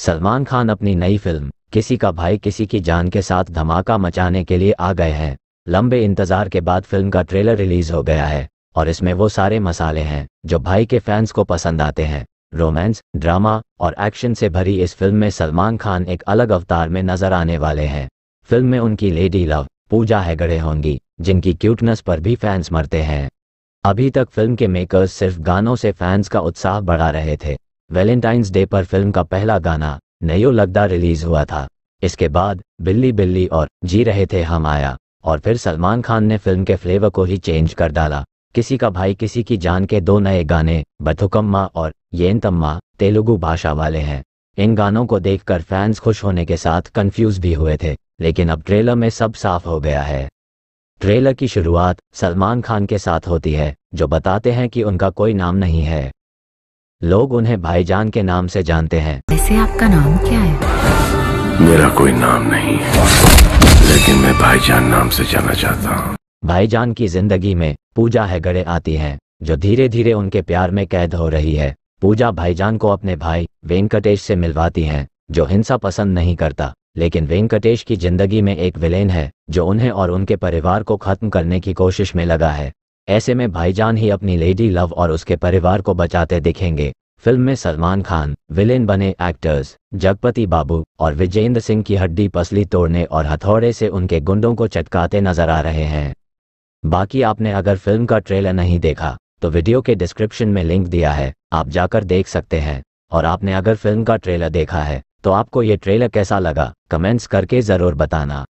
सलमान खान अपनी नई फिल्म किसी का भाई किसी की जान के साथ धमाका मचाने के लिए आ गए हैं लंबे इंतजार के बाद फिल्म का ट्रेलर रिलीज हो गया है और इसमें वो सारे मसाले हैं जो भाई के फैंस को पसंद आते हैं रोमांस ड्रामा और एक्शन से भरी इस फिल्म में सलमान खान एक अलग अवतार में नजर आने वाले हैं फिल्म में उनकी लेडी लव पूजा हैगड़े होंगी जिनकी क्यूटनेस पर भी फैंस मरते हैं अभी तक फिल्म के मेकर्स सिर्फ गानों से फैंस का उत्साह बढ़ा रहे थे वैलेंटाइंस डे पर फिल्म का पहला गाना नयो लगदा रिलीज हुआ था इसके बाद बिल्ली बिल्ली और जी रहे थे हम आया और फिर सलमान खान ने फिल्म के फ्लेवर को ही चेंज कर डाला किसी का भाई किसी की जान के दो नए गाने बथुकम्मा और येनतम्मा तेलुगु भाषा वाले हैं इन गानों को देखकर फैंस खुश होने के साथ कंफ्यूज भी हुए थे लेकिन अब ट्रेलर में सब साफ हो गया है ट्रेलर की शुरुआत सलमान खान के साथ होती है जो बताते हैं कि उनका कोई नाम नहीं है लोग उन्हें भाईजान के नाम से जानते हैं वैसे आपका नाम क्या है मेरा कोई नाम नहीं लेकिन मैं भाईजान नाम से जाना चाहता हूँ भाईजान की जिंदगी में पूजा हैगड़े आती है जो धीरे धीरे उनके प्यार में कैद हो रही है पूजा भाईजान को अपने भाई वेंकटेश से मिलवाती है जो हिंसा पसंद नहीं करता लेकिन वेंकटेश की जिंदगी में एक विलेन है जो उन्हें और उनके परिवार को खत्म करने की कोशिश में लगा है ऐसे में भाईजान ही अपनी लेडी लव और उसके परिवार को बचाते दिखेंगे फिल्म में सलमान खान विलेन बने एक्टर्स जगपति बाबू और विजेंद्र सिंह की हड्डी पसली तोड़ने और हथौड़े से उनके गुंडों को चटकाते नजर आ रहे हैं बाकी आपने अगर फिल्म का ट्रेलर नहीं देखा तो वीडियो के डिस्क्रिप्शन में लिंक दिया है आप जाकर देख सकते हैं और आपने अगर फिल्म का ट्रेलर देखा है तो आपको ये ट्रेलर कैसा लगा कमेंट्स करके ज़रूर बताना